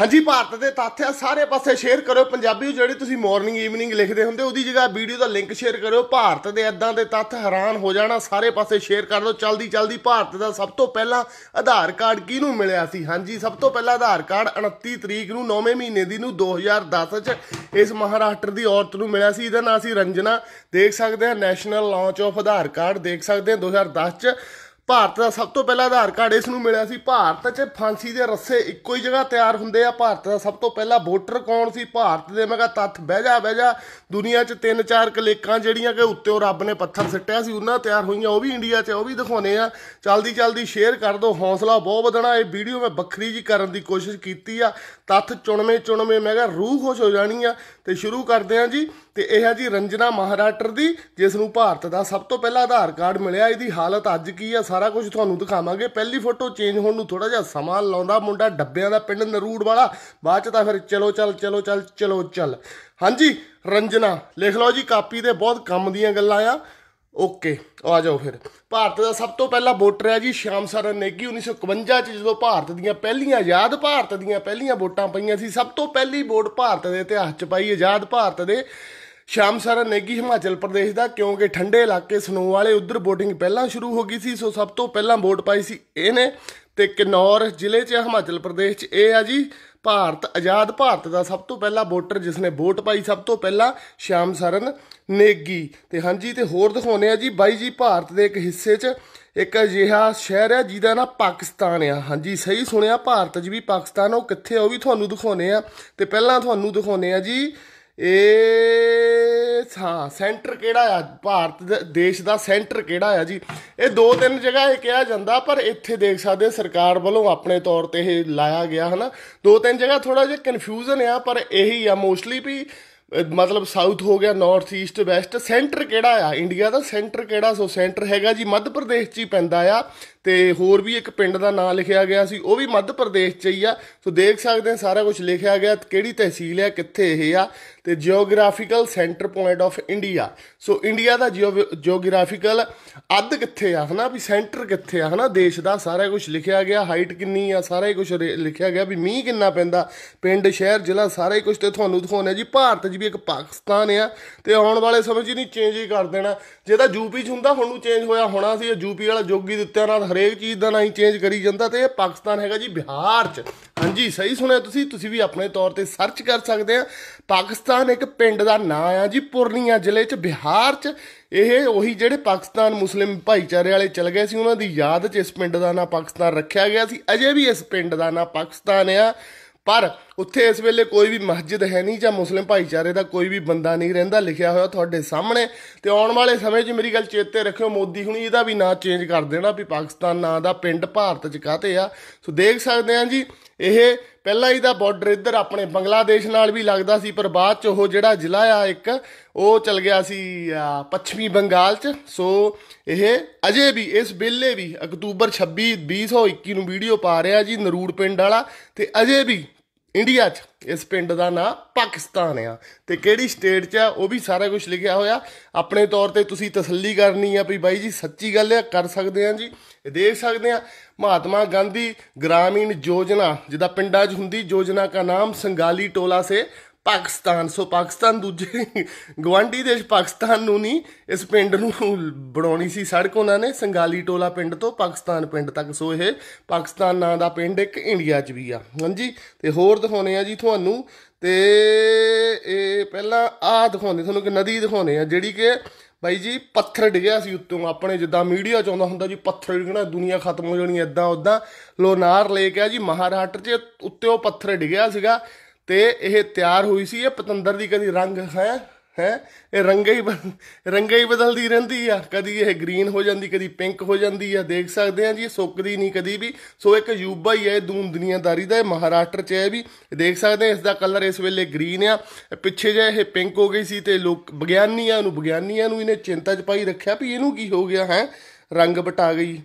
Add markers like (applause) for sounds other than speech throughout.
ਹਾਂਜੀ ਭਾਰਤ ਦੇ ਤੱਥ ਆ ਸਾਰੇ ਪਾਸੇ ਸ਼ੇਅਰ ਕਰੋ ਪੰਜਾਬੀ ਜਿਹੜੀ ਤੁਸੀਂ ਮਾਰਨਿੰਗ ਈਵਨਿੰਗ ਲਿਖਦੇ ਹੁੰਦੇ ਉਹਦੀ ਜਗ੍ਹਾ ਵੀਡੀਓ ਦਾ ਲਿੰਕ ਸ਼ੇਅਰ ਕਰੋ ਭਾਰਤ ਦੇ ਇਦਾਂ ਦੇ ਤੱਥ ਹੈਰਾਨ ਹੋ ਜਾਣਾ ਸਾਰੇ ਪਾਸੇ ਸ਼ੇਅਰ ਕਰ ਦਿਓ ਜਲਦੀ ਜਲਦੀ ਭਾਰਤ ਦਾ ਸਭ ਤੋਂ ਪਹਿਲਾਂ ਆਧਾਰ ਕਾਰਡ ਕਿਹਨੂੰ ਮਿਲਿਆ ਸੀ ਹਾਂਜੀ ਸਭ ਤੋਂ ਪਹਿਲਾਂ ਆਧਾਰ ਕਾਰਡ 29 ਤਰੀਕ ਨੂੰ 9ਵੇਂ ਮਹੀਨੇ ਦੀ ਨੂੰ 2010 ਚ ਇਸ ਮਹਾਰਾਸ਼ਟਰ ਦੀ ਔਰਤ ਨੂੰ ਮਿਲਿਆ ਸੀ ਇਹਦਾ ਨਾਮ ਸੀ ਰੰਜਨਾ ਦੇਖ ਸਕਦੇ ਆ national launch of Aadhaar card ਦੇਖ ਸਕਦੇ ਆ 2010 ਚ ਭਾਰਤ ਦਾ ਸਭ ਤੋਂ ਪਹਿਲਾ ਆਧਾਰ ਕਾਰਡ ਇਸ ਨੂੰ ਮਿਲਿਆ ਸੀ ਭਾਰਤ 'ਚ ਫਾਂਸੀ ਦੇ ਰੱਸੇ ਇੱਕੋ ਹੀ ਜਗ੍ਹਾ ਤਿਆਰ ਹੁੰਦੇ ਆ ਭਾਰਤ ਦਾ ਸਭ ਤੋਂ ਪਹਿਲਾ ਵੋਟਰ ਕੌਣ ਸੀ ਭਾਰਤ ਦੇ ਮੈਂ ਕਿਹਾ ਤੱਥ ਬਹਿ ਜਾ ਬਹਿ ਜਾ ਦੁਨੀਆ 'ਚ ਤਿੰਨ ਚਾਰ ਕਲੇਕਾਂ ਜਿਹੜੀਆਂ ਕਿ ਉੱਤੇੋਂ ਰੱਬ ਨੇ ਪੱਥਰ ਸਿੱਟਿਆ ਸੀ ਉਹਨਾਂ ਤਿਆਰ ਹੋਈਆਂ ਉਹ ਵੀ ਇੰਡੀਆ 'ਚ ਉਹ ਵੀ ਦਿਖਾਉਣੇ ਆ ਚਲਦੀ ਚਲਦੀ ਸ਼ੇਅਰ ਕਰ ਦਿਓ ਹੌਸਲਾ ਬਹੁਤ ਵਧਣਾ ਇਹ ਵੀਡੀਓ ਮੈਂ ਵੱਖਰੀ ਜੀ ਕਰਨ ਦੀ ਕੋਸ਼ਿਸ਼ ਕੀਤੀ ਆ ਤੱਥ ਚੁਣਵੇਂ ਚੁਣਵੇਂ ਮੈਂ ਕਿਹਾ ਰੂਹ ਖੁਸ਼ ਹੋ ਜਾਣੀ ਆ ਤੇ ਸ਼ੁਰੂ ਕਰਦੇ ਹਾਂ ਜੀ ਤੇ ਇਹ ਹੈ ਜੀ ਰੰਜਨਾ ਮਹਾਰਾਟਰ ਦੀ ਜਿਸ ਨੂੰ ਭਾਰਤ ਦਾ ਸਭ ਤੋਂ ਪਹਿਲਾ ਆਧਾਰ ਕਾਰਡ ਮਿਲਿਆ ਇਹਦੀ ਹਾਲਤ ਅੱਜ ਕੀ ਆ ਸਾਰਾ ਕੁਝ ਤੁਹਾਨੂੰ ਦਿਖਾਵਾਂਗੇ ਪਹਿਲੀ ਫੋਟੋ ਚੇਂਜ ਹੋਣ ਨੂੰ ਥੋੜਾ ਜਿਹਾ ਸਮਾਂ ਲਾਉਂਦਾ ਮੁੰਡਾ ਡੱਬਿਆਂ ਦਾ ਪਿੰਡ ਨਰੂੜ ਵਾਲਾ ਬਾਅਦ ਚ ਤਾਂ ਫਿਰ ਚਲੋ ਚੱਲ ਚਲੋ ਚੱਲ ਚਲੋ ਚੱਲ ਹਾਂਜੀ ਰੰਜਨਾ ਲਿਖ ਲਓ ਜੀ ਕਾਪੀ ਤੇ ਬਹੁਤ ਕੰਮ ਦੀਆਂ ਗੱਲਾਂ ਆ ਓਕੇ ਆ ਜਾਓ ਫਿਰ ਭਾਰਤ ਦਾ ਸਭ ਤੋਂ ਪਹਿਲਾ ਵੋਟਰ ਹੈ ਜੀ ਸ਼ਾਮ ਸਰਨ ਨੇਗੀ 1951 ਚ ਜਦੋਂ ਭਾਰਤ ਦੀਆਂ ਪਹਿਲੀਆਂ ਆਜ਼ਾਦ ਭਾਰਤ ਦੀਆਂ ਪਹਿਲੀਆਂ ਵੋਟਾਂ ਪਈਆਂ ਸੀ ਸਭ ਤੋਂ ਪਹਿਲੀ ਵੋਟ ਭਾਰਤ ਦੇ ਇਤਿਹਾਸ ਚ ਪਾਈ ਆਜ਼ਾਦ ਭਾਰਤ ਦੇ ਸ਼ਾਮ ਸਰਨ ਨੇਗੀ ਹਿਮਾਚਲ ਪ੍ਰਦੇਸ਼ ਦਾ ਕਿਉਂਕਿ ਠੰਡੇ ਇਲਾਕੇ ਸਨੋ ਵਾਲੇ ਉਧਰ VOTING ਪਹਿਲਾਂ ਸ਼ੁਰੂ ਹੋ ਗਈ ਸੀ ਸੋ ਸਭ ਤੋਂ ਪਹਿਲਾਂ ਵੋਟ ਪਾਈ ਸੀ ਇਹਨੇ ਤੇ ਕਿਨੌਰ ਜ਼ਿਲ੍ਹੇ 'ਚ ਹਿਮਾਚਲ ਪ੍ਰਦੇਸ਼ 'ਚ ਇਹ ਆ ਜੀ ਭਾਰਤ ਆਜ਼ਾਦ ਭਾਰਤ ਦਾ ਸਭ ਤੋਂ ਪਹਿਲਾ ਵੋਟਰ ਜਿਸ ਨੇ ਵੋਟ ਪਾਈ ਸਭ ਤੋਂ ਪਹਿਲਾ ਸ਼ਾਮ ਸਰਨ ਨੇਗੀ ਤੇ ਹਾਂਜੀ ਤੇ ਹੋਰ ਦਿਖਾਉਨੇ ਆ ਜੀ ਬਾਈ ਜੀ ਭਾਰਤ ਦੇ ਇੱਕ ਹਿੱਸੇ 'ਚ ਇੱਕ ਅਜਿਹਾ ਸ਼ਹਿਰ ਹੈ ਜਿਹਦਾ ਨਾਮ ਪਾਕਿਸਤਾਨ ਆ ਹਾਂਜੀ ਸਹੀ ਸੁਣਿਆ ਭਾਰਤ 'ਚ ਵੀ ਪਾਕਿਸਤਾਨ ਉਹ ਕਿੱਥੇ ਉਹ ਵੀ ਤੁਹਾਨੂੰ ਦਿਖਾਉਨੇ ਆ ਤੇ ਪਹਿਲਾਂ ਤੁਹਾਨੂੰ ਦਿਖਾਉਨੇ ਆ ਜੀ ਇਹ ਹਾਂ ਸੈਂਟਰ ਕਿਹੜਾ ਆ ਭਾਰਤ ਦੇ ਦੇਸ਼ ਦਾ ਸੈਂਟਰ ਕਿਹੜਾ ਆ ਜੀ ਇਹ ਦੋ ਤਿੰਨ ਜਗ੍ਹਾ ਇਹ ਕਿਹਾ ਜਾਂਦਾ ਪਰ ਇੱਥੇ ਦੇਖ ਸਕਦੇ ਸਰਕਾਰ ਵੱਲੋਂ ਆਪਣੇ ਤੌਰ ਤੇ ਇਹ ਲਾਇਆ ਗਿਆ ਹਨਾ ਦੋ ਤਿੰਨ ਜਗ੍ਹਾ ਥੋੜਾ ਜਿਹਾ ਕਨਫਿਊਜ਼ਨ ਆ ਪਰ ਇਹੀ ਆ ਮੋਸਟਲੀ ਵੀ ਮਤਲਬ ਸਾਊਥ ਹੋ ਗਿਆ ਨਾਰਥ ਈਸਟ ਵੈਸਟ ਸੈਂਟਰ ਕਿਹੜਾ ਆ ਇੰਡੀਆ ਦਾ ਸੈਂਟਰ ਕਿਹੜਾ ਸੋ ਸੈਂਟਰ ਹੈਗਾ ਜੀ ਮੱਧ ਪ੍ਰਦੇਸ਼ 'ਚ ਹੀ ਪੈਂਦਾ ਆ ਤੇ ਹੋਰ ਵੀ ਇੱਕ ਪਿੰਡ ਦਾ ਨਾਮ ਲਿਖਿਆ ਗਿਆ ਸੀ ਉਹ ਵੀ ਮੱਧ ਪ੍ਰਦੇਸ਼ 'ਚ ਹੀ ਆ ਸੋ ਦੇਖ ਸਕਦੇ ਆ ਸਾਰਾ ਕੁਝ ਲਿਖਿਆ ਗਿਆ ਕਿਹੜੀ ਤਹਿਸੀਲ ਹੈ ਕਿੱਥੇ ਇਹ ਆ ਤੇ geographical centre point of India so India ਦਾ ਜੀਓਗ੍ਰਾਫੀਕਲ ਅੱਧ ਕਿੱਥੇ ਆ ਹਨਾ ਵੀ ਸੈਂਟਰ ਕਿੱਥੇ ਆ ਹਨਾ ਦੇਸ਼ ਦਾ ਸਾਰਾ ਕੁਝ ਲਿਖਿਆ ਗਿਆ ਹਾਈਟ ਕਿੰਨੀ ਆ ਸਾਰਾ ਕੁਝ ਲਿਖਿਆ ਗਿਆ ਵੀ ਮੀਂਹ ਕਿੰਨਾ ਪੈਂਦਾ ਪਿੰਡ ਸ਼ਹਿਰ ਜ਼ਿਲ੍ਹਾ ਸਾਰਾ ਕੁਝ ਤੇ ਤੁਹਾਨੂੰ ਦਿਖਾਉਣਾ ਜੀ ਭਾਰਤ ਜੀ ਵੀ ਇੱਕ ਪਾਕਿਸਤਾਨ ਆ ਤੇ ਆਉਣ ਵਾਲੇ ਸਮੇਂ 'ਚ ਨਹੀਂ ਚੇਂਜ ਹੀ ਕਰ ਦੇਣਾ ਜੇ ਤਾਂ ਯੂਪੀ 'ਚ ਹੁੰਦਾ ਹੁਣ ਨੂੰ ਚੇਂਜ ਹੋਇਆ ਹੋਣਾ ਸੀ ਯੂਪੀ ਵਾਲਾ ਜੋਗੀ ਦਿੱਤਿਆ ਨਾਲ ਹਰੇਕ ਚੀਜ਼ ਦਾ ਨਾਂ ਹੀ ਚੇਂਜ ਕਰੀ ਜਾਂਦਾ ਤੇ ਇਹ ਪਾਕਿਸਤਾਨ ਹੈਗਾ ਜੀ ਬਿਹਾਰ 'ਚ ਹਾਂਜੀ ਸਹੀ ਸੁਣਿਆ ਤੁਸੀਂ ਤੁਸੀਂ ਵੀ ਆਪਣੇ ਤੌਰ ਤੇ ਸਰਚ ਕਰ ਸਕਦੇ ਆ ਪਾਕਿਸਤਾਨ ਇੱਕ ਪਿੰਡ ਦਾ ਨਾਂ ਆ ਜੀ ਪੁਰਨੀਆ ਜ਼ਿਲ੍ਹੇ 'ਚ ਬਿਹਾਰ 'ਚ ਇਹ ਉਹੀ ਜਿਹੜੇ ਪਾਕਿਸਤਾਨ ਮੁਸਲਿਮ ਭਾਈਚਾਰੇ ਵਾਲੇ ਚਲ ਗਏ ਸੀ ਉਹਨਾਂ ਦੀ ਯਾਦ 'ਚ ਇਸ ਪਿੰਡ ਦਾ ਨਾਂ ਪਾਕਿਸਤਾਨ ਰੱਖਿਆ ਗਿਆ ਸੀ ਅਜੇ ਵੀ ਇਸ ਪਿੰਡ ਦਾ ਨਾਂ ਪਾਕਿਸਤਾਨ ਆ ਪਰ ਉੱਥੇ ਇਸ ਵੇਲੇ ਕੋਈ ਵੀ ਮਸਜਿਦ ਹੈ ਨਹੀਂ ਜਾਂ ਮੁਸਲਿਮ ਭਾਈਚਾਰੇ ਦਾ ਕੋਈ ਵੀ ਬੰਦਾ ਨਹੀਂ ਰਹਿੰਦਾ ਲਿਖਿਆ ਹੋਇਆ ਤੁਹਾਡੇ ਸਾਹਮਣੇ ਤੇ ਆਉਣ ਵਾਲੇ ਸਮੇਂ 'ਚ ਮੇਰੀ ਗੱਲ ਚੇਤੇ ਰੱਖਿਓ ਮੋਦੀ ਹੁਣੀ ਇਹਦਾ ਵੀ ਨਾਂ ਚੇਂਜ ਕਰ ਦੇਣਾ ਵੀ ਪਾਕਿਸਤਾਨ ਨਾਂ ਦਾ ਪਿੰਡ ਭਾਰਤ 'ਚ ਕਾਤੇ ਆ ਸੋ ਦੇਖ ਸਕਦੇ ਆ ਜੀ ਇਹ ਪਹਿਲਾਂ ਹੀ ਦਾ ਬਾਰਡਰ ਇੱਧਰ ਆਪਣੇ ਬੰਗਲਾਦੇਸ਼ ਨਾਲ ਵੀ ਲੱਗਦਾ ਸੀ ਪਰ ਬਾਅਦ ਚ ਉਹ ਜਿਹੜਾ ਜ਼ਿਲ੍ਹਾ ਆ ਇੱਕ ਉਹ ਚਲ ਗਿਆ ਸੀ ਪੱਛਮੀ ਬੰਗਾਲ ਚ ਸੋ ਇਹ ਅਜੇ ਵੀ ਇਸ ਬਿੱਲੇ ਵੀ ਅਕਤੂਬਰ 26 2021 ਨੂੰ ਵੀਡੀਓ ਪਾ ਰਿਹਾ ਜੀ ਨਰੂੜ ਪਿੰਡ ਵਾਲਾ ਤੇ ਅਜੇ ਵੀ ਇੰਡੀਆ 'ਚ ਇਸ ਪਿੰਡ ਦਾ ਨਾਂ ਪਾਕਿਸਤਾਨ ਆ ਤੇ ਕਿਹੜੀ ਸਟੇਟ 'ਚ ਆ ਉਹ ਵੀ ਸਾਰਾ ਕੁਝ ਲਿਖਿਆ ਹੋਇਆ ਆਪਣੇ ਤੌਰ ਤੇ ਤੁਸੀਂ ਤਸੱਲੀ ਕਰਨੀ ਆ ਵੀ ਬਾਈ ਜੀ ਸੱਚੀ ਗੱਲ ਆ ਕਰ ਸਕਦੇ ਆ ਜੀ ਦੇਖ ਸਕਦੇ ਆ ਮਹਾਤਮਾ ਗਾਂਧੀ ਗ੍ਰਾਮੀਣ ਯੋਜਨਾ ਜਿਹਦਾ ਪਿੰਡਾਂ 'ਚ ਹੁੰਦੀ ਯੋਜਨਾ ਦਾ ਨਾਮ ਸੰਗਾਲੀ ਟੋਲਾ ਸੇ ਪਾਕਿਸਤਾਨ ਸੋ ਪਾਕਿਸਤਾਨ ਦੂਜੇ ਗਵਾਂਢੀ ਦੇਸ਼ ਪਾਕਿਸਤਾਨ ਨੂੰ ਨਹੀਂ ਇਸ ਪਿੰਡ ਨੂੰ ਬਣਾਉਣੀ ਸੀ ਸੜਕ ਉਹਨਾਂ ਨੇ ਸੰਗਾਲੀ ਟੋਲਾ ਪਿੰਡ ਤੋਂ ਪਾਕਿਸਤਾਨ ਪਿੰਡ ਤੱਕ ਸੋ ਇਹ ਪਾਕਿਸਤਾਨ ਨਾਂ ਦਾ ਪਿੰਡ ਇੱਕ ਇੰਡੀਆ 'ਚ ਵੀ ਆ ਹਾਂਜੀ ਤੇ ਹੋਰ ਦਿਖਾਉਣੇ ਆ ਜੀ ਤੁਹਾਨੂੰ ਤੇ ਇਹ ਪਹਿਲਾਂ ਆ ਦਿਖਾਉਂਦੇ ਤੁਹਾਨੂੰ ਕਿ ਨਦੀ ਦਿਖਾਉਣੇ ਆ ਜਿਹੜੀ ਕਿ ਬਾਈ ਜੀ ਪੱਥਰ ਡਿਗਿਆ ਸੀ ਉੱਤੋਂ ਆਪਣੇ ਜਿੱਦਾਂ ਮੀਡੀਆ ਚ ਆਉਂਦਾ ਹੁੰਦਾ ਜੀ ਪੱਥਰ ਡਿਗਣਾ ਦੁਨੀਆ ਖਤਮ ਹੋ ਜਾਣੀ ਐਦਾਂ ਉਦਾਂ ਲੋਨਾਰ ਲੇਕ ਆ ਜੀ ਮਹਾਰਾਸ਼ਟਰ 'ਚ ਉੱਤੇ ਉਹ ਪੱਥਰ ਡਿਗਿਆ ਸੀਗਾ ਤੇ ਇਹ ਤਿਆਰ ਹੋਈ ਸੀ ਇਹ ਪਤੰਦਰ ਦੀ ਕਦੀ ਰੰਗ ਹੈ ਹੈ ਇਹ ਰੰਗੇ ਹੀ ਰੰਗੇ ਹੀ ਬਦਲਦੀ ਰਹਿੰਦੀ ਆ ਕਦੀ ਇਹ ਗ੍ਰੀਨ ਹੋ ਜਾਂਦੀ ਕਦੀ ਪਿੰਕ ਹੋ ਜਾਂਦੀ ਆ ਦੇਖ ਸਕਦੇ ਆ ਜੀ ਇਹ ਸੁੱਕਦੀ ਨਹੀਂ ਕਦੀ ਵੀ ਸੋ ਇੱਕ ਯੂਬਾ ਹੀ ਹੈ ਦੂਨ ਦੁਨੀਆਦਾਰੀ ਦਾ ਇਹ ਮਹਾਰਾਸ਼ਟਰ ਚ ਹੈ ਵੀ ਦੇਖ ਸਕਦੇ ਆ ਇਸ ਦਾ ਕਲਰ ਇਸ ਵੇਲੇ ਗ੍ਰੀਨ ਆ ਪਿੱਛੇ ਜੇ ਇਹ ਪਿੰਕ ਹੋ ਗਈ ਸੀ ਤੇ ਲੋਕ ਵਿਗਿਆਨੀਆਂ ਨੂੰ ਵਿਗਿਆਨੀਆਂ ਨੂੰ ਇਹਨੇ ਚਿੰਤਾ ਚ ਪਾਈ ਰੱਖਿਆ ਵੀ ਇਹਨੂੰ ਕੀ ਹੋ ਗਿਆ ਹੈ ਰੰਗ ਬਟਾ ਗਈ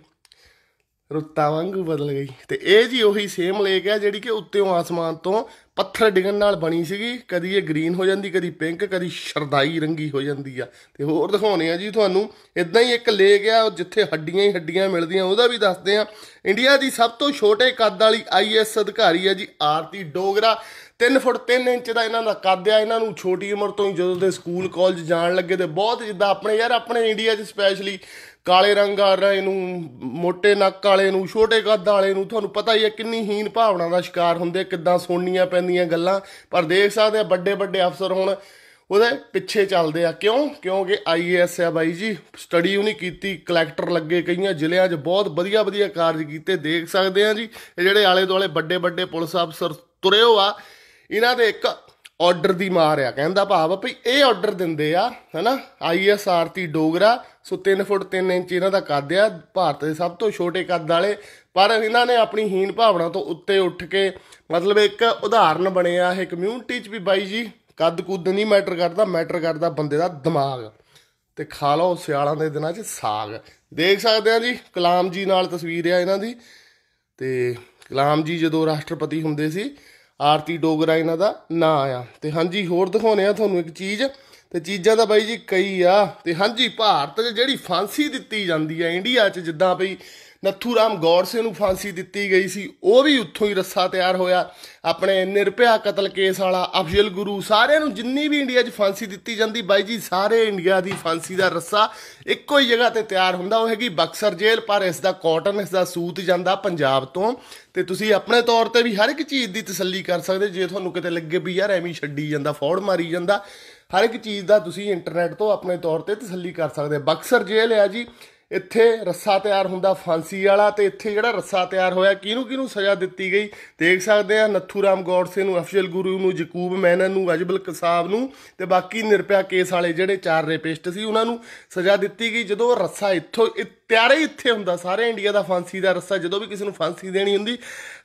ਰੁੱਤਾਂ ਵਾਂਗ ਬਦਲ ਗਈ ਤੇ ਇਹ ਜੀ ਉਹੀ ਸੇਮ ਲੇਕ ਹੈ ਜਿਹੜੀ ਕਿ ਉੱਤੇੋਂ ਆਸਮਾਨ ਤੋਂ ਪੱਥਰ ਡਿੱਗਣ ਨਾਲ ਬਣੀ ਸੀਗੀ ਕਦੀ ਇਹ ਗ੍ਰੀਨ ਹੋ ਜਾਂਦੀ ਕਦੀ ਪਿੰਕ ਕਦੀ ਸ਼ਰਦਾਈ ਰੰਗੀ ਹੋ ਜਾਂਦੀ ਆ ਤੇ ਹੋਰ ਦਿਖਾਉਣੇ ਆ ਜੀ ਤੁਹਾਨੂੰ ਇਦਾਂ ਹੀ ਇੱਕ ਲੇਕ ਆ ਜਿੱਥੇ ਹੱਡੀਆਂ ਹੀ ਹੱਡੀਆਂ ਮਿਲਦੀਆਂ ਉਹਦਾ ਵੀ ਦੱਸਦੇ ਆ ਇੰਡੀਆ ਦੀ ਸਭ ਤੋਂ ਛੋਟੇ ਕੱਦ ਵਾਲੀ ਆਈਐਸ ਅਧਿਕਾਰੀ ਆ ਜੀ ਆਰਤੀ ਡੋਗਰਾ 3 ਫੁੱਟ 3 ਇੰਚ ਦਾ ਇਹਨਾਂ ਦਾ ਕੱਦ ਆ ਇਹਨਾਂ ਨੂੰ ਛੋਟੀ ਉਮਰ ਤੋਂ ਹੀ ਜਦੋਂ ਦੇ ਸਕੂਲ ਕਾਲਜ ਜਾਣ ਲੱਗੇ ਤੇ ਬਹੁਤ ਜਿੱਦਾਂ ਆਪਣੇ ਯਾਰ ਆਪਣੇ ਇੰਡੀਆ 'ਚ ਸਪੈਸ਼ਲੀ ਕਾਲੇ ਰੰਗ ਵਾਲੇ ਨੂੰ ਮੋٹے ਨੱਕ ਵਾਲੇ ਨੂੰ ਛੋਟੇ ਕੱਦ ਵਾਲੇ ਨੂੰ ਤੁਹਾਨੂੰ ਪਤਾ ਹੀ ਹੈ ਕਿੰਨੀ ਹੀਨ ਭਾਵਨਾ ਦਾ ਸ਼ਿਕਾਰ ਹੁੰਦੇ ਕਿੱਦਾਂ ਸੁਣਨੀਆਂ ਪੈਂਦੀਆਂ ਗੱਲਾਂ ਪਰ ਦੇਖ ਸਕਦੇ ਆ ਵੱਡੇ ਵੱਡੇ ਅਫਸਰ ਹੁਣ ਉਹਦੇ ਪਿੱਛੇ ਚੱਲਦੇ ਆ ਕਿਉਂ ਕਿਉਂਕਿ ਆਈਐਸ ਆ ਬਾਈ ਜੀ ਸਟੱਡੀ ਉਹਨੇ ਕੀਤੀ ਕਲੈਕਟਰ ਲੱਗੇ ਕਈਆਂ ਜ਼ਿਲ੍ਹਿਆਂ 'ਚ ਬਹੁਤ ਵਧੀਆ ਵਧੀਆ ਕਾਰਜ ਕੀਤੇ ਦੇਖ ਸਕਦੇ ਆ ਜੀ ਇਹ ਜਿਹੜੇ ਆਲੇ ਦੁਆਲੇ ਵੱਡੇ ਵੱਡੇ ਪੁਲਿਸ ਅਫਸਰ ਤੁਰੇ ਹੋ ਆ ਇਹਨਾਂ ਦੇ ਇੱਕ ਆਰਡਰ ਦੀ ਮਾਰ ਆ ਕਹਿੰਦਾ ਭਾਵ ਵੀ ਇਹ ਆਰਡਰ ਦਿੰਦੇ ਆ ਹਨਾ ਆਈਐਸਆਰਟੀ ਡੋਗਰਾ ਸੋ 3 ਫੁੱਟ 3 ਇੰਚ ਇਹਨਾਂ ਦਾ ਕੱਦ ਆ ਭਾਰਤ ਦੇ ਸਭ ਤੋਂ ਛੋਟੇ ਕੱਦ ਵਾਲੇ ਪਰ ਇਹਨਾਂ ਨੇ ਆਪਣੀ ਹੀਣ ਭਾਵਨਾ ਤੋਂ ਉੱਤੇ ਉੱਠ ਕੇ ਮਤਲਬ ਇੱਕ ਉਦਾਹਰਨ ਬਣਿਆ ਇਹ ਕਮਿਊਨਿਟੀ 'ਚ ਵੀ ਬਾਈ ਜੀ ਕੱਦ ਕੁੱਦ ਨਹੀਂ ਮੈਟਰ ਕਰਦਾ ਮੈਟਰ ਕਰਦਾ ਬੰਦੇ ਦਾ ਦਿਮਾਗ ਤੇ ਖਾ ਲਓ ਸਿਆਲਾਂ ਦੇ ਦਿਨਾਂ 'ਚ ਸਾਗ ਦੇਖ ਸਕਦੇ ਆ ਜੀ ਕਲਾਮ ਜੀ ਨਾਲ ਤਸਵੀਰ ਆ ਇਹਨਾਂ ਦੀ ਤੇ ਕਲਾਮ ਜੀ ਜਦੋਂ ਰਾਸ਼ਟਰਪਤੀ ਹੁੰਦੇ ਸੀ ਆਰਤੀ ਡੋਗਰਾ ਇਹਨਾਂ ਦਾ ਨਾਂ ਆ ਤੇ ਹਾਂਜੀ ਹੋਰ ਦਿਖਾਉਨੇ ਆ ਤੁਹਾਨੂੰ ਇੱਕ ਚੀਜ਼ ਤੇ ਚੀਜ਼ਾਂ ਤਾਂ ਬਾਈ ਜੀ ਕਈ ਆ ਤੇ ਹਾਂਜੀ ਭਾਰਤ 'ਚ ਜਿਹੜੀ ਫਾਂਸੀ ਦਿੱਤੀ ਜਾਂਦੀ ਆ ਇੰਡੀਆ 'ਚ ਜਿੱਦਾਂ ਬਈ ਨੱਥੂ ਰਾਮ ਗੌਡਸੇ ਨੂੰ ਫਾਂਸੀ ਦਿੱਤੀ ਗਈ ਸੀ ਉਹ ਵੀ ਉੱਥੋਂ ਹੀ ਰੱਸਾ ਤਿਆਰ ਹੋਇਆ ਆਪਣੇ ਨਿਰਪਿਆ ਕਤਲ ਕੇਸ ਵਾਲਾ ਅਫਜ਼ਲ ਗੁਰੂ ਸਾਰਿਆਂ ਨੂੰ ਜਿੰਨੀ ਵੀ ਇੰਡੀਆ 'ਚ ਫਾਂਸੀ ਦਿੱਤੀ ਜਾਂਦੀ ਬਾਈ ਜੀ ਸਾਰੇ ਇੰਡੀਆ ਦੀ ਫਾਂਸੀ ਦਾ ਰੱਸਾ ਇੱਕੋ ਹੀ ਜਗ੍ਹਾ ਤੇ ਤਿਆਰ ਹੁੰਦਾ ਉਹ ਹੈਗੀ ਬਕਸਰ ਜੇਲ੍ਹ ਪਰ ਇਸ ਦਾ ਕਾਟਨ ਇਸ ਦਾ ਸੂਤ ਜਾਂਦਾ ਪੰਜਾਬ ਤੋਂ ਤੇ ਤੁਸੀਂ ਆਪਣੇ ਤੌਰ ਤੇ ਵੀ ਹਰ ਇੱਕ ਚੀਜ਼ ਦੀ ਤਸੱਲੀ ਕਰ ਸਕਦੇ ਜੇ ਤੁਹਾਨੂੰ ਕਿਤੇ ਲੱਗੇ ਵੀ ਯਾਰ ਐਵੇਂ ਛੱਡੀ ਜਾਂਦਾ ਫੌੜ ਮਾਰੀ ਜਾਂਦਾ ਹਰ ਇੱਕ ਚੀਜ਼ ਦਾ ਤੁਸੀਂ ਇੰਟਰਨੈਟ ਤੋਂ ਆਪਣੇ ਤੌਰ ਤੇ ਤਸੱਲੀ ਕਰ ਸਕਦੇ ਬਕਸਰ ਜੇਲ੍ਹ ਹੈ ਜੀ ਇੱਥੇ ਰੱਸਾ ਤਿਆਰ ਹੁੰਦਾ ਫਾਂਸੀ ਵਾਲਾ ਤੇ ਇੱਥੇ ਜਿਹੜਾ ਰੱਸਾ ਤਿਆਰ ਹੋਇਆ ਕਿਹਨੂੰ ਕਿਹਨੂੰ ਸਜ਼ਾ ਦਿੱਤੀ ਗਈ ਦੇਖ ਸਕਦੇ ਆ ਨੱਥੂ ਰਾਮ ਗੌਡਸੇ ਨੂੰ ਅਫਜ਼ਲ ਗੁਰੂ ਨੂੰ ਯਕੂਬ ਮੈਨਨ ਨੂੰ ਅਜਬਲ ਕਸਾਬ ਨੂੰ ਤੇ ਬਾਕੀ ਨਿਰਪਿਆ ਕੇਸ ਵਾਲੇ ਜਿਹੜੇ ਚਾਰ ਰੇਪਿਸਟ ਸੀ ਉਹਨਾਂ ਨੂੰ ਸਜ਼ਾ ਦਿੱਤੀ ਗਈ ਜਦੋਂ ਰੱਸਾ ਇੱਥੋਂ ਤਿਆਰੇ ਇੱਥੇ ਹੁੰਦਾ ਸਾਰੇ ਇੰਡੀਆ ਦਾ ਫਾਂਸੀ ਦਾ ਰੱਸਾ ਜਦੋਂ ਵੀ ਕਿਸੇ ਨੂੰ ਫਾਂਸੀ ਦੇਣੀ ਹੁੰਦੀ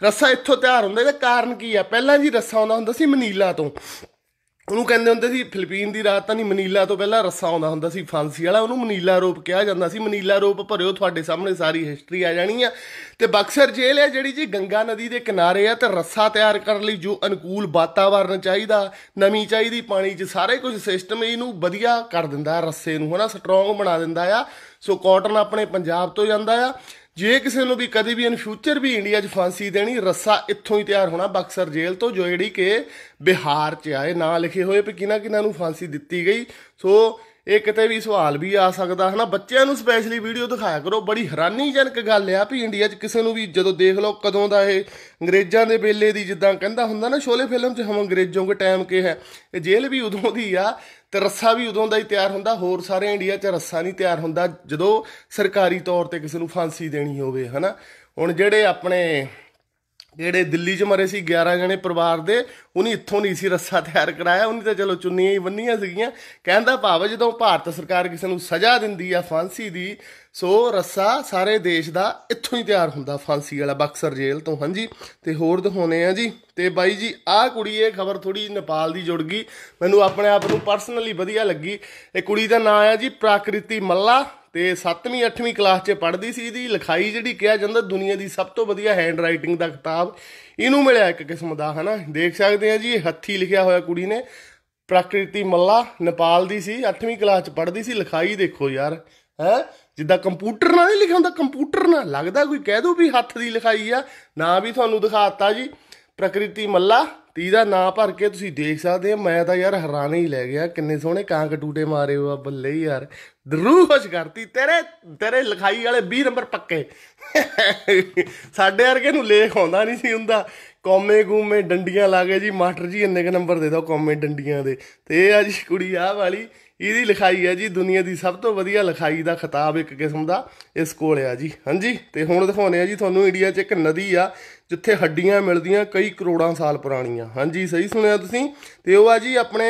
ਰੱਸਾ ਇੱਥੋਂ ਤਿਆਰ ਹੁੰਦਾ ਇਹਦਾ ਕਾਰਨ ਕੀ ਆ ਪਹਿਲਾਂ ਜੀ ਰੱਸਾ ਆਉਂਦਾ ਹੁੰਦਾ ਸੀ ਮਨੀਲਾ ਤੋਂ ਉਹਨੂੰ ਕਹਿੰਦੇ ਹੁੰਦੇ ਸੀ ਫਿਲੀਪੀਨ ਦੀ ਰਾਜਧਾਨੀ ਮਨੀਲਾ ਤੋਂ ਪਹਿਲਾਂ ਰੱਸਾ ਆਉਂਦਾ ਹੁੰਦਾ ਸੀ ਫਾਂਸੀ ਵਾਲਾ ਉਹਨੂੰ ਮਨੀਲਾ ਰੋਪ ਕਿਹਾ ਜਾਂਦਾ ਸੀ ਮਨੀਲਾ ਰੋਪ ਭਰਿਓ ਤੁਹਾਡੇ ਸਾਹਮਣੇ ਸਾਰੀ ਹਿਸਟਰੀ ਆ ਜਾਣੀ ਆ ਤੇ ਬਕਸਰ ਜੇਲ੍ਹ ਹੈ ਜਿਹੜੀ ਜੀ ਗੰਗਾ ਨਦੀ ਦੇ ਕਿਨਾਰੇ ਆ ਤੇ ਰੱਸਾ ਤਿਆਰ ਕਰਨ ਲਈ ਜੋ ਅਨੁਕੂਲ ਵਾਤਾਵਰਣ ਚਾਹੀਦਾ ਨਮੀ ਚਾਹੀਦੀ ਪਾਣੀ 'ਚ ਸਾਰੇ ਕੁਝ ਸਿਸਟਮ ਇਹਨੂੰ ਵਧੀਆ ਕਰ ਦਿੰਦਾ ਰੱਸੇ ਨੂੰ ਹਨਾ ਸਟਰੋਂਗ ਬਣਾ ਦਿੰਦਾ ਆ ਸੋ ਕਾਟਨ ਆਪਣੇ ਪੰਜਾਬ ਤੋਂ ਜਾਂਦਾ ਆ ਜੇ ਕਿਸੇ ਨੂੰ ਵੀ ਕਦੇ ਵੀ ਇਨ ਫਿਊਚਰ ਵੀ ਇੰਡੀਆ 'ਚ ਫਾਂਸੀ ਦੇਣੀ ਰੱਸਾ ਇੱਥੋਂ ਹੀ ਤਿਆਰ ਹੋਣਾ ਬਕਸਰ ਜੇਲ੍ਹ ਤੋਂ ਜੋ ਜਿਹੜੀ ਕਿ ਬਿਹਾਰ 'ਚ ਆਏ ਨਾਂ ਲਿਖੇ ਹੋਏ ਵੀ ਕਿਨਾਂ ਕਿਨਾਂ ਨੂੰ ਫਾਂਸੀ ਦਿੱਤੀ ਗਈ ਸੋ ਇਹ ਕਿਤੇ ਵੀ ਸਵਾਲ ਵੀ ਆ ਸਕਦਾ ਹਨਾ ਬੱਚਿਆਂ ਨੂੰ ਸਪੈਸ਼ਲੀ ਵੀਡੀਓ ਦਿਖਾਇਆ ਕਰੋ ਬੜੀ ਹੈਰਾਨੀਜਨਕ ਗੱਲ ਆ ਵੀ ਇੰਡੀਆ 'ਚ ਕਿਸੇ ਨੂੰ ਵੀ ਜਦੋਂ ਦੇਖ ਲਓ ਕਦੋਂ ਦਾ ਇਹ ਅੰਗਰੇਜ਼ਾਂ ਦੇ ਵੇਲੇ ਦੀ ਜਿੱਦਾਂ ਕਹਿੰਦਾ ਹੁੰਦਾ ਨਾ ਸ਼ੋਲੇ ਫਿਲਮ 'ਚ ਹਮ ਅੰਗਰੇਜ਼ੋਂ ਕੇ ਟਾਈਮ ਕੇ ਹੈ ਇਹ ਜੇਲ੍ਹ ਵੀ ਉਦੋਂ ਦੀ ਆ ਤੇ ਰੱਸਾ ਵੀ ਉਦੋਂ ਦਾ ਹੀ ਤਿਆਰ ਹੁੰਦਾ ਹੋਰ ਸਾਰੇ ਇੰਡੀਆ 'ਚ ਰੱਸਾ ਨਹੀਂ ਤਿਆਰ ਹੁੰਦਾ ਜਦੋਂ ਸਰਕਾਰੀ ਤੌਰ ਤੇ ਕਿਸੇ ਨੂੰ ਫਾਂਸੀ ਦੇਣੀ ਹੋਵੇ ਹਨਾ ਹੁਣ ਜਿਹੜੇ ਆਪਣੇ ਜਿਹੜੇ ਦਿੱਲੀ 'ਚ ਮਰੇ ਸੀ 11 ਜਣੇ ਪਰਿਵਾਰ ਦੇ ਉਹਨੇ ਇੱਥੋਂ ਨਹੀਂ ਸੀ ਰੱਸਾ ਤਿਆਰ ਕਰਾਇਆ ਉਹਨੇ ਤਾਂ ਚਲੋ ਚੁੰਨੀਆਂ ਹੀ ਬੰਨੀਆਂ ਸੀਗੀਆਂ ਕਹਿੰਦਾ ਭਾਵ ਜਦੋਂ ਭਾਰਤ ਸਰਕਾਰ ਕਿਸੇ ਨੂੰ ਸਜ਼ਾ ਦਿੰਦੀ ਆ ਫਾਂਸੀ ਦੀ ਸੋ ਰੱਸਾ ਸਾਰੇ ਦੇਸ਼ ਦਾ ਇੱਥੋਂ ਹੀ ਤਿਆਰ ਹੁੰਦਾ ਫਾਂਸੀ ਵਾਲਾ ਬਕਸਰ ਜੇਲ੍ਹ ਤੋਂ ਹਾਂਜੀ ਤੇ ਹੋਰ ਦਿਖਾਉਨੇ ਆ ਜੀ ਤੇ ਬਾਈ ਜੀ ਆਹ ਕੁੜੀ ਇਹ ਖਬਰ ਥੋੜੀ ਨੇਪਾਲ ਦੀ ਜੁੜ ਗਈ ਮੈਨੂੰ ਆਪਣੇ ਆਪ ਨੂੰ ਪਰਸਨਲੀ ਵਧੀਆ ਲੱਗੀ ਇਹ ਕੁੜੀ ਦਾ ਨਾਮ ਆ ਜੀ ਪ੍ਰਕਿਰਤੀ ਮੱਲਾ ਤੇ 7ਵੀਂ 8ਵੀਂ ਕਲਾਸ 'ਚ ਪੜ੍ਹਦੀ ਸੀ ਇਹਦੀ ਲਿਖਾਈ ਜਿਹੜੀ ਕਿਹਾ ਜਾਂਦਾ ਦੁਨੀਆ ਦੀ ਸਭ ਤੋਂ ਵਧੀਆ ਹੈਂਡ ਰਾਈਟਿੰਗ ਦਾ ਕਿਤਾਬ ਇਹਨੂੰ ਮਿਲਿਆ ਇੱਕ ਕਿਸਮ ਦਾ ਹਨਾ ਦੇਖ ਸਕਦੇ ਆ ਜੀ ਹੱਥੀ ਲਿਖਿਆ ਹੋਇਆ ਕੁੜੀ ਨੇ ਪ੍ਰਕਿਰਤੀ ਮੱਲਾ ਨੇਪਾਲ ਦੀ ਸੀ 8ਵੀਂ ਕਲਾਸ 'ਚ ਪੜ੍ਹਦੀ ਸੀ ਲਿਖਾਈ ਦੇਖੋ ਯਾਰ ਹੈ ਜਿੱਦਾਂ ਕੰਪਿਊਟਰ ਨਾਲ ਨਹੀਂ ਲਿਖਿਆ ਹੁੰਦਾ ਕੰਪਿਊਟਰ ਨਾਲ ਲੱਗਦਾ ਕੋਈ ਕਹਿ ਦੋ ਵੀ ਹੱਥ ਦੀ ਲਿਖਾਈ ਆ ਨਾ ਵੀ ਤੁਹਾਨੂੰ ਦਿਖਾਤਾ ਜੀ ਪ੍ਰਕਿਰਤੀ ਮੱਲਾ ਤੀ ਦਾ ਨਾਂ ਭਰ ਕੇ ਤੁਸੀਂ ਦੇਖ ਸਕਦੇ ਆ ਮੈਂ ਤਾਂ ਯਾਰ ਹੈਰਾਨ ਹੀ ਲੈ ਗਿਆ ਕਿੰਨੇ ਸੋਹਣੇ ਕਾਂਕ ਟੂਟੇ ਮਾਰੇ ਹੋ ਆ ਬੱਲੇ ਯਾਰ ਰੂਹ ਖੁਸ਼ ਕਰਤੀ ਤੇਰੇ ਤੇਰੇ ਲਿਖਾਈ ਵਾਲੇ 20 ਨੰਬਰ ਪੱਕੇ ਸਾਡੇ ਵਰਗੇ ਨੂੰ ਲੇਖ ਆਉਂਦਾ ਨਹੀਂ ਸੀ ਹੁੰਦਾ ਕੌਮੇ ਗੂਮੇ ਡੰਡੀਆਂ ਲਾ ਕੇ ਜੀ ਮਾਸਟਰ ਜੀ ਇੰਨੇ ਕੇ ਨੰਬਰ ਦੇ ਦਿਓ ਕੌਮੇ ਡੰਡੀਆਂ ਦੇ ਤੇ ਇਹ ਆ ਜੀ ਕੁੜੀ ਆ ਵਾਲੀ ਇਹਦੀ ਲਿਖਾਈ ਹੈ ਜੀ ਦੁਨੀਆ ਦੀ ਸਭ ਤੋਂ ਵਧੀਆ ਲਿਖਾਈ ਦਾ ਖਿਤਾਬ ਇੱਕ ਕਿਸਮ ਦਾ ਇਸ ਕੋਲ ਆ ਜੀ ਹਾਂਜੀ ਤੇ ਹੁਣ ਦਿਖਾਉਣੇ ਆ ਜੀ ਤੁਹਾਨੂੰ ਇੰਡੀਆ 'ਚ ਇੱਕ ਨਦੀ ਆ ਜਿੱਥੇ ਹੱਡੀਆਂ ਮਿਲਦੀਆਂ ਕਈ ਕਰੋੜਾਂ ਸਾਲ ਪੁਰਾਣੀਆਂ ਹਾਂਜੀ ਸਹੀ ਸੁਣਿਆ ਤੁਸੀਂ ਤੇ ਉਹ ਆ ਜੀ ਆਪਣੇ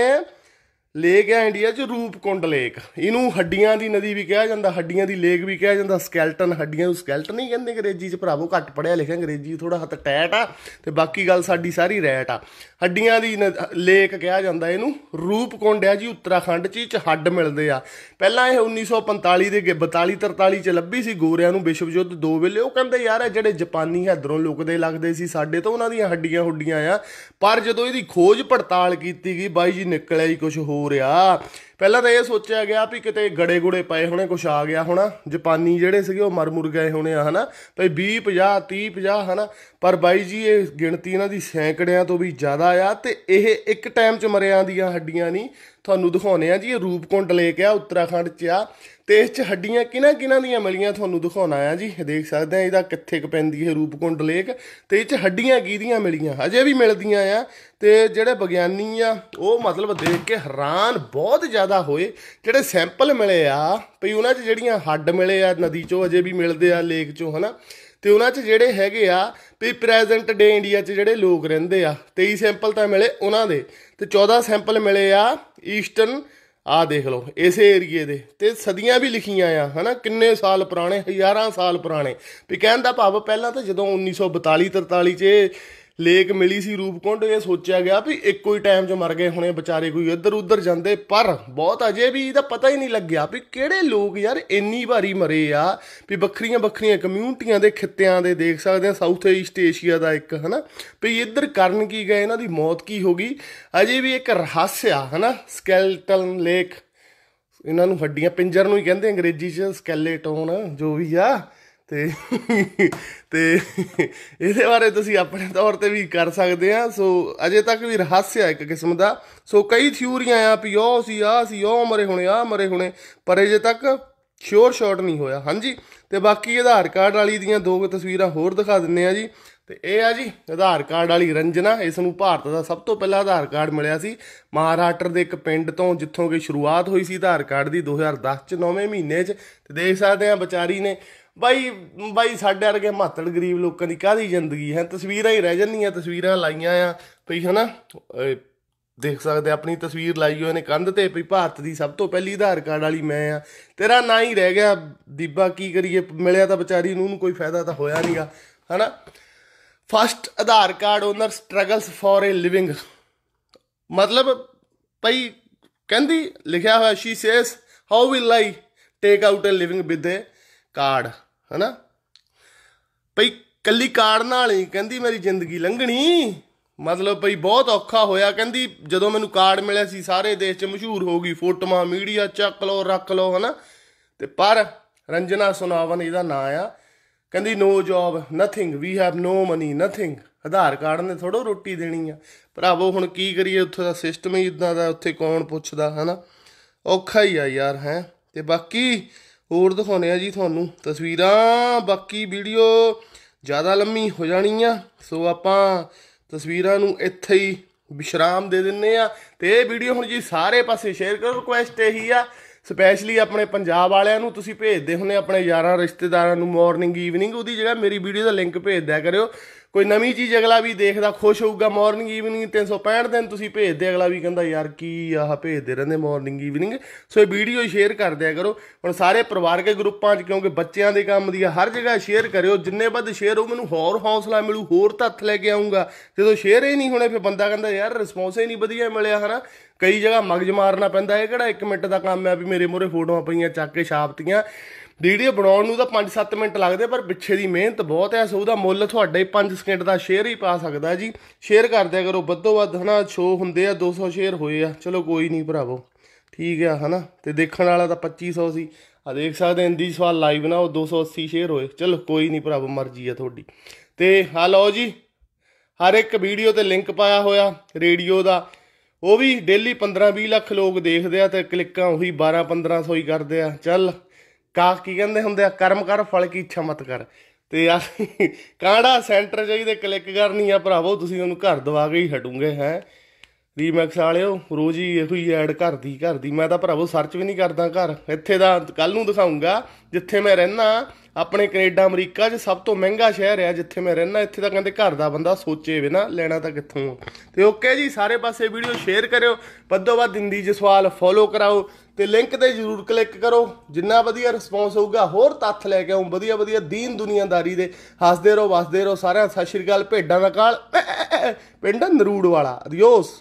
ਲੇਕ ਹੈ ਇੰਡੀਆ 'ਚ ਰੂਪਕੁੰਡ ਲੇਕ ਇਹਨੂੰ ਹੱਡੀਆਂ ਦੀ ਨਦੀ ਵੀ ਕਿਹਾ ਜਾਂਦਾ ਹੱਡੀਆਂ ਦੀ ਲੇਕ ਵੀ ਕਿਹਾ ਜਾਂਦਾ ਸਕੈਲਟਨ ਹੱਡੀਆਂ ਨੂੰ ਸਕੈਲਟਨ ਨਹੀਂ ਕਹਿੰਦੇ ਅੰਗਰੇਜ਼ੀ 'ਚ ਭਰਾਵੋ ਘੱਟ ਪੜਿਆ ਲਿਖਿਆ ਅੰਗਰੇਜ਼ੀ ਥੋੜਾ ਹੱਥ ਟੈਟ ਆ ਤੇ ਬਾਕੀ ਗੱਲ ਸਾਡੀ ਸਾਰੀ ਰੈਟ ਆ ਹੱਡੀਆਂ ਦੀ ਲੇਕ ਕਿਹਾ ਜਾਂਦਾ ਇਹਨੂੰ ਰੂਪਕੁੰਡ ਹੈ ਜੀ ਉੱਤਰਾਖੰਡ 'ਚ ਇਹ ਹੱਡ ਮਿਲਦੇ ਆ ਪਹਿਲਾਂ ਇਹ 1945 ਦੇ 42 43 'ਚ ਲੱਭੀ ਸੀ ਗੋਰਿਆਂ ਨੂੰ ਵਿਸ਼ਵ ਯੁੱਧ ਦੋ ਵੇਲੇ ਉਹ ਕਹਿੰਦੇ ਯਾਰ ਇਹ ਜਿਹੜੇ ਜਾਪਾਨੀ ਹੈਦਰੋਂ ਲੁਕਦੇ ਲੱਗਦੇ ਸੀ ਸਾਡੇ ਤੋਂ ਉਹਨਾਂ ਦੀਆਂ ਹੱਡੀਆਂ ਹੁੱਡੀਆਂ ਆ ਪਰ ਜਦੋਂ ਇਹਦੀ ਖੋਜ ਪੜਤਾਲ ਕੀਤੀ ਗਈ ਬਾਈ ਜੀ ਨਿਕਲਿਆ ਹੀ ਕੁਝ ਹੋਰ ਆ ਪਹਿਲਾਂ ਤਾਂ ਇਹ ਸੋਚਿਆ ਗਿਆ ਵੀ ਕਿਤੇ ਗੜੇ ਗੁੜੇ ਪਏ ਹੋਣੇ ਕੁਛ ਆ ਗਿਆ ਹੋਣਾ ਜਾਪਾਨੀ ਜਿਹੜੇ ਸੀਗੇ ਉਹ ਮਰ ਮੁਰ ਗਏ ਹੋਣੇ ਆ ਹਨਾ ਭਈ 20 50 30 50 ਹਨਾ ਪਰ ਬਾਈ ਜੀ ਇਹ ਗਿਣਤੀ ਇਹਨਾਂ ਦੀ ਸੈਂਕੜਿਆਂ ਤੋਂ ਵੀ ਜ਼ਿਆਦਾ ਆ ਤੇ ਇਹ ਇੱਕ ਟਾਈਮ 'ਚ ਮਰਿਆਂ ਦੀਆਂ ਹੱਡੀਆਂ ਨਹੀਂ ਤੁਹਾਨੂੰ ਦਿਖਾਉਨੇ ਆ ਜੀ ਇਹ ਰੂਪਕੁੰਡ ਲੇਕ ਆ ਉੱਤਰਾਖੰਡ 'ਚ ਆ ਤੇ ਇਸ ਚ ਹੱਡੀਆਂ ਕਿਨਾਂ ਕਿਨਾਂ ਦੀਆਂ ਮਿਲੀਆਂ ਤੁਹਾਨੂੰ ਦਿਖਾਉਣਾ ਆ ਜੀ ਦੇਖ ਸਕਦੇ ਆ ਇਹਦਾ ਕਿੱਥੇ ਕ ਪੈਂਦੀ ਹੈ ਰੂਪਕੁੰਡ ਲੇਕ ਤੇ ਇਹ ਚ ਹੱਡੀਆਂ ਕਿਹਦੀਆਂ ਮਿਲੀਆਂ ਅਜੇ ਵੀ ਮਿਲਦੀਆਂ ਆ ਤੇ ਜਿਹੜੇ ਵਿਗਿਆਨੀ ਆ ਉਹ ਮਤਲਬ ਦੇਖ ਕੇ ਹੈਰਾਨ ਬਹੁਤ ਜ਼ਿਆਦਾ ਹੋਏ ਜਿਹੜੇ ਸੈਂਪਲ ਮਿਲੇ ਆ ਭਈ ਉਹਨਾਂ 'ਚ ਜਿਹੜੀਆਂ ਹੱਡ ਮਿਲੇ ਆ ਨਦੀ 'ਚੋਂ ਅਜੇ ਵੀ ਮਿਲਦੇ ਆ ਲੇਕ 'ਚੋਂ ਹਨਾ ਤੇ ਉਹਨਾਂ 'ਚ ਜਿਹੜੇ ਹੈਗੇ ਆ ਵੀ ਪ੍ਰੈਜ਼ੈਂਟ ਡੇ ਇੰਡੀਆ 'ਚ ਜਿਹੜੇ ਲੋਕ ਰਹਿੰਦੇ ਆ 23 ਸੈਂਪਲ ਤਾਂ ਮਿਲੇ ਉਹਨਾਂ ਦੇ ਤੇ 14 ਸੈਂਪਲ ਮਿਲੇ ਆ ਈਸਟਰਨ ਆ ਦੇਖ ਲਓ ਇਸੇ ਏਰੀਏ ਦੇ ਤੇ ਸਦੀਆਂ ਵੀ ਲਿਖੀਆਂ ਆ ਹਨਾ ਕਿੰਨੇ ਸਾਲ ਪੁਰਾਣੇ ਹਜ਼ਾਰਾਂ ਸਾਲ ਪੁਰਾਣੇ ਵੀ ਕਹਿਣ ਦਾ ਭਾਵ ਪਹਿਲਾਂ ਤਾਂ ਜਦੋਂ 1942 43 ਚ ਲੇਕ ਮਿਲੀ ਸੀ ਰੂਪਕੁੰਡ ਇਹ ਸੋਚਿਆ ਗਿਆ ਵੀ ਇੱਕੋ ਹੀ ਟਾਈਮ 'ਚ ਮਰ ਗਏ ਹੋਣੇ ਵਿਚਾਰੇ ਕੋਈ ਇੱਧਰ ਉੱਧਰ ਜਾਂਦੇ ਪਰ ਬਹੁਤ ਅਜੇ ਵੀ ਇਹਦਾ ਪਤਾ ਹੀ ਨਹੀਂ ਲੱਗਿਆ ਵੀ ਕਿਹੜੇ ਲੋਕ ਯਾਰ ਇੰਨੀ ਵਾਰੀ ਮਰੇ ਆ ਵੀ ਵੱਖਰੀਆਂ ਵੱਖਰੀਆਂ ਕਮਿਊਨਿਟੀਆਂ ਦੇ ਖਿੱਤਿਆਂ ਦੇ ਦੇਖ ਸਕਦੇ ਆ ਸਾਊਥ ਈਸਟ ਏਸ਼ੀਆ ਦਾ ਇੱਕ ਹਨਾ ਵੀ ਇੱਧਰ ਕਰਨ ਕੀ ਗਏ ਇਹਨਾਂ ਦੀ ਮੌਤ ਕੀ ਹੋ ਗਈ ਅਜੇ ਵੀ ਇੱਕ ਰਹੱਸ ਆ ਹਨਾ ਸਕੈਲਟਨ ਲੇਕ ਇਹਨਾਂ ਨੂੰ ਹੱਡੀਆਂ ਪਿੰਜਰ ਨੂੰ ਹੀ ਕਹਿੰਦੇ ਅੰਗਰੇਜ਼ੀ 'ਚ ਸਕੈਲੇਟਨ ਜੋ ਵੀ ਆ ਤੇ (laughs) ਤੇ ਇਹਦੇ ਬਾਰੇ ਤੁਸੀਂ ਆਪਣੇ ਤੌਰ ਤੇ ਵੀ ਕਰ ਸਕਦੇ ਆ ਸੋ ਅਜੇ ਤੱਕ ਵੀ ਰਹੱਸ ਹੈ ਇੱਕ ਕਿਸਮ ਦਾ ਸੋ ਕਈ ਥਿਊਰੀਆਂ ਆ ਵੀ ਉਹ ਸੀ ਆ ਸੀ ਉਹ ਮਰੇ ਹੋਣੇ ਆ ਮਰੇ ਹੋਣੇ ਪਰ ਅਜੇ ਤੱਕ ਸ਼ੋਰ ਸ਼ਾਟ ਨਹੀਂ ਹੋਇਆ ਹਾਂਜੀ ਤੇ ਬਾਕੀ ਆਧਾਰ ਕਾਰਡ ਵਾਲੀ ਦੀਆਂ ਦੋ ਤਸਵੀਰਾਂ ਹੋਰ ਦਿਖਾ ਦਿੰਨੇ ਆ ਜੀ ਤੇ ਇਹ ਆ ਜੀ ਆਧਾਰ ਕਾਰਡ ਵਾਲੀ ਰੰਜਨਾ ਇਸ ਨੂੰ ਭਾਰਤ ਦਾ ਸਭ ਤੋਂ ਪਹਿਲਾ ਆਧਾਰ ਕਾਰਡ ਮਿਲਿਆ ਸੀ ਮਹਾਰਾਸ਼ਟਰ ਦੇ ਇੱਕ ਪਿੰਡ ਤੋਂ ਜਿੱਥੋਂ ਕਿ ਸ਼ੁਰੂਆਤ ਹੋਈ ਸੀ ਆਧਾਰ ਕਾਰਡ ਦੀ 2010 ਚ 9ਵੇਂ ਮਹੀਨੇ ਚ ਤੇ ਦੇਖ ਸਕਦੇ ਆ ਵਿਚਾਰੀ ਨੇ ਬਾਈ ਬਾਈ ਸਾਡੇ ਵਰਗੇ ਮਾਤੜ ਗਰੀਬ ਲੋਕਾਂ ਦੀ ਕਾਹਦੀ ਜ਼ਿੰਦਗੀ ਹੈ ਤਸਵੀਰਾਂ ਹੀ ਰਹਿ ਜਾਂਦੀਆਂ ਤਸਵੀਰਾਂ ਲਾਈਆਂ ਆ ਭਈ ਹਨਾ ਦੇਖ ਸਕਦੇ ਆਪਣੀ ਤਸਵੀਰ ਲਾਈ ਹੋਏ ਨੇ ਕੰਧ ਤੇ ਭਈ ਭਾਰਤ ਦੀ ਸਭ ਤੋਂ ਪਹਿਲੀ ਆਧਾਰ ਕਾਰਡ ਵਾਲੀ ਮੈਂ ਆ ਤੇਰਾ ਨਾਂ ਹੀ ਰਹਿ ਗਿਆ ਦੀਬਾ ਕੀ ਕਰੀਏ ਮਿਲਿਆ ਤਾਂ ਵਿਚਾਰੀ ਨੂੰ ਕੋਈ ਫਾਇਦਾ ਤਾਂ ਹੋਇਆ ਨਹੀਂਗਾ ਹਨਾ first Aadhaar card owner struggles for a living ਮਤਲਬ ਭਈ ਕਹਿੰਦੀ ਲਿਖਿਆ ਹੋਇਆ she says how will I take out a living with a card ਹਨਾ ਭਈ ਕੱਲੀ ਕਾਰ ਨਾਲ ਹੀ ਕਹਿੰਦੀ ਮੇਰੀ ਜ਼ਿੰਦਗੀ ਲੰਘਣੀ ਮਤਲਬ ਭਈ ਬਹੁਤ ਔਖਾ ਹੋਇਆ ਕਹਿੰਦੀ ਜਦੋਂ ਮੈਨੂੰ ਕਾਰਡ ਮਿਲਿਆ ਸੀ ਸਾਰੇ ਦੇਸ਼ 'ਚ ਮਸ਼ਹੂਰ ਹੋ ਗਈ ਫੋਟੋਆਂ ਮੀਡੀਆ ਚੱਕ ਲਓ ਰੱਖ ਲਓ ਹਨਾ ਤੇ ਪਰ ਰੰਜਨਾ ਸੁਨਾਵਨ ਇਹਦਾ ਨਾਂ ਆ ਕਹਿੰਦੀ no job nothing we have no money nothing Aadhaar card ਨੇ ਥੋੜੋ ਰੋਟੀ ਦੇਣੀ ਆ ਭਰਾਵੋ ਹੁਣ ਕੀ ਕਰੀਏ ਉੱਥੇ ਦਾ ਸਿਸਟਮ ਹੀ ਇਦਾਂ ਦਾ ਉੱਥੇ ਕੌਣ ਪੁੱਛਦਾ ਹਨਾ ਔਖਾ ਹੀ ਆ ਯਾਰ ਹੈ ਤੇ ਬਾਕੀ ਹੋਰ ਦਿਖਾਉਨੇ ਆ ਜੀ ਤੁਹਾਨੂੰ ਤਸਵੀਰਾਂ ਬਾਕੀ ਵੀਡੀਓ ਜ਼ਿਆਦਾ ਲੰਮੀ ਹੋ ਜਾਣੀ ਆ ਸੋ ਆਪਾਂ ਤਸਵੀਰਾਂ ਨੂੰ ਇੱਥੇ ਹੀ ਵਿਸ਼ਰਾਮ ਦੇ ਦਿੰਨੇ ਆ ਤੇ ਇਹ ਵੀਡੀਓ ਹੁਣ ਜੀ ਸਾਰੇ ਪਾਸੇ ਸ਼ੇਅਰ ਕਰੋ ਰਿਕੁਐਸਟ ਇਹੀ ਆ ਸਪੈਸ਼ਲੀ ਆਪਣੇ ਪੰਜਾਬ ਵਾਲਿਆਂ ਨੂੰ ਤੁਸੀਂ ਭੇਜਦੇ ਹੁੰਨੇ ਆਪਣੇ ਯਾਰਾਂ ਰਿਸ਼ਤੇਦਾਰਾਂ ਨੂੰ ਮਾਰਨਿੰਗ ਈਵਨਿੰਗ ਉਹਦੀ ਜਗ੍ਹਾ ਮੇਰੀ ਵੀਡੀਓ ਦਾ ਲਿੰਕ ਭੇਜ ਦਿਆ ਕਰਿਓ ਕੋਈ ਨਵੀਂ ਚੀਜ਼ ਅਗਲਾ ਵੀ ਦੇਖਦਾ ਖੁਸ਼ ਹੋਊਗਾ ਮਾਰਨਿੰਗ ਈਵਨਿੰਗ 365 ਦਿਨ ਤੁਸੀਂ ਭੇਜਦੇ ਅਗਲਾ ਵੀ ਕਹਿੰਦਾ ਯਾਰ ਕੀ ਆਹ ਭੇਜਦੇ ਰਹਿੰਦੇ ਮਾਰਨਿੰਗ ਈਵਨਿੰਗ ਸੋ ਇਹ ਵੀਡੀਓ ਸ਼ੇਅਰ ਕਰ ਦਿਆ ਕਰੋ ਹੁਣ ਸਾਰੇ ਪਰਿਵਾਰਕ ਗਰੁੱਪਾਂ 'ਚ ਕਿਉਂਕਿ ਬੱਚਿਆਂ ਦੇ ਕੰਮ ਦੀ ਹਰ ਜਗ੍ਹਾ ਸ਼ੇਅਰ ਕਰਿਓ ਜਿੰਨੇ ਵੱਧ ਸ਼ੇਅਰ ਹੋ ਮੈਨੂੰ ਹੋਰ ਹੌਸਲਾ ਮਿਲੂ ਹੋਰ ਤੱਥ ਲੈ ਕੇ ਆਉਂਗਾ ਜਦੋਂ ਸ਼ੇਅਰ ਹੀ ਨਹੀਂ ਹੋਣੇ ਫਿਰ ਬੰਦਾ ਕਹਿੰਦਾ ਯਾਰ ਰਿਸਪੌਂਸ ਹੀ ਨਹੀਂ ਵਧੀਆ ਮਿਲਿਆ ਹਨਾ ਕਈ ਜਗ੍ਹਾ ਮਗਜ ਮਾਰਨਾ ਪੈਂਦਾ ਇਹ ਕਿਹੜਾ 1 ਮਿੰਟ ਦਾ ਕੰਮ ਹੈ ਵੀ ਮੇਰੇ ਮੋਰੇ ਫੋਟੋਆਂ ਪਈਆਂ ਚੱਕ ਕੇ ਛਾਪਤੀਆਂ ਵੀਡੀਓ ਬਣਾਉਣ ਨੂੰ ਤਾਂ 5-7 ਮਿੰਟ ਲੱਗਦੇ ਪਰ ਪਿੱਛੇ ਦੀ ਮਿਹਨਤ ਬਹੁਤ ਹੈ ਸੋ ਉਹਦਾ ਮੁੱਲ ਤੁਹਾਡੇ 5 ਸਕਿੰਟ ਦਾ ਸ਼ੇਅਰ ਹੀ ਪਾ ਸਕਦਾ ਜੀ ਸ਼ੇਅਰ ਕਰ ਦਿਆ ਕਰੋ ਵੱਧੋ ਵੱਧ ਹਨਾ ਸ਼ੋ ਹੁੰਦੇ ਆ 200 ਸ਼ੇਅਰ ਹੋਏ ਆ ਚਲੋ ਕੋਈ ਨਹੀਂ ਭਰਾਵੋ ਠੀਕ ਆ ਹਨਾ ਤੇ ਦੇਖਣ ਵਾਲਾ ਤਾਂ 2500 ਸੀ ਆ ਦੇਖ ਸਕਦੇ ਇੰਦੀ ਸਵਾਲ ਲਾਈਵ ਨਾ ਉਹ 280 ਸ਼ੇਅਰ ਹੋਏ ਚਲੋ ਕੋਈ ਨਹੀਂ ਭਰਾਵੋ ਮਰਜ਼ੀ ਆ ਤੁਹਾਡੀ ਤੇ ਆ ਲਓ ਜੀ ਹਰ ਇੱਕ ਵੀਡੀਓ ਤੇ ਲਿੰਕ ਪਾਇਆ ਹੋਇਆ ਰੇਡੀਓ ਦਾ ਉਹ ਵੀ ਡੇਲੀ 15-20 ਲੱਖ ਲੋਕ ਦੇਖਦੇ ਆ ਤੇ ਕਲਿੱਕਾਂ ਉਹੀ 12-1500 ਹੀ ਕਰਦੇ ਆ ਚੱਲ ਕਾ ਕੀ ਕਹਿੰਦੇ ਹੁੰਦੇ ਆ ਕਰਮ ਕਰ ਫਲ ਕੀ ਇੱਛਾ ਮਤ ਕਰ ਤੇ ਅਸੀਂ ਕਾਂੜਾ ਸੈਂਟਰ ਚਾਹੀਦੇ ਕਲਿੱਕ ਕਰਨੀ ਆ ਭਰਾਵੋ ਤੁਸੀਂ ਉਹਨੂੰ ਘਰ ਦਵਾ ਕੇ ਹੀ ਹਟੂਗੇ ਹੈ ਰੀਮੈਕਸ ਵਾਲਿਓ ਰੋਜ਼ ਹੀ ਇਹੋ ਹੀ ਐਡ ਕਰਦੀ ਕਰਦੀ ਮੈਂ ਤਾਂ ਭਰਾਵੋ ਸਰਚ ਵੀ ਨਹੀਂ ਕਰਦਾ ਘਰ ਇੱਥੇ ਦਾ ਕੱਲ ਨੂੰ ਦਿਖਾਉਂਗਾ ਜਿੱਥੇ ਮੈਂ ਰਹਿਣਾ ਆਪਣੇ ਕੈਨੇਡਾ ਅਮਰੀਕਾ 'ਚ ਸਭ ਤੋਂ ਮਹਿੰਗਾ ਸ਼ਹਿਰ ਆ ਜਿੱਥੇ ਮੈਂ ਰਹਿਣਾ ਇੱਥੇ ਤਾਂ ਕਹਿੰਦੇ ਘਰ ਦਾ ਬੰਦਾ ਸੋਚੇ ਵੇ ਨਾ ਲੈਣਾ ਤਾਂ ਕਿੱਥੋਂ ਤੇ ਓਕੇ ਜੀ ਸਾਰੇ ਪਾਸੇ ਵੀਡੀਓ ਸ਼ੇਅਰ ਕਰਿਓ ਵੱਧੋ ਵੱਧ ਦਿੰਦੀ 'ਚ ਸਵਾਲ ਫੋਲੋ ਕਰਾਓ ਤੇ ਲਿੰਕ ਤੇ ਜਰੂਰ ਕਲਿੱਕ ਕਰੋ ਜਿੰਨਾ ਵਧੀਆ ਰਿਸਪੌਂਸ ਹੋਊਗਾ ਹੋਰ ਤੱਥ ਲੈ ਕੇ ਆਉਂ ਵਧੀਆ ਵਧੀਆ ਦੀਨ ਦੁਨੀਆਦਾਰੀ ਦੇ ਹੱਸਦੇ ਰਹੋ ਵਸਦੇ ਰਹੋ ਸਾਰਿਆਂ ਸਤਿ ਸ਼੍ਰੀ ਅਕਾਲ ਭੇਡਾਂ ਦਾ ਕਾਲ ਪਿੰਡ ਨਰੂੜ ਵਾਲਾ ਅਦਿਓਸ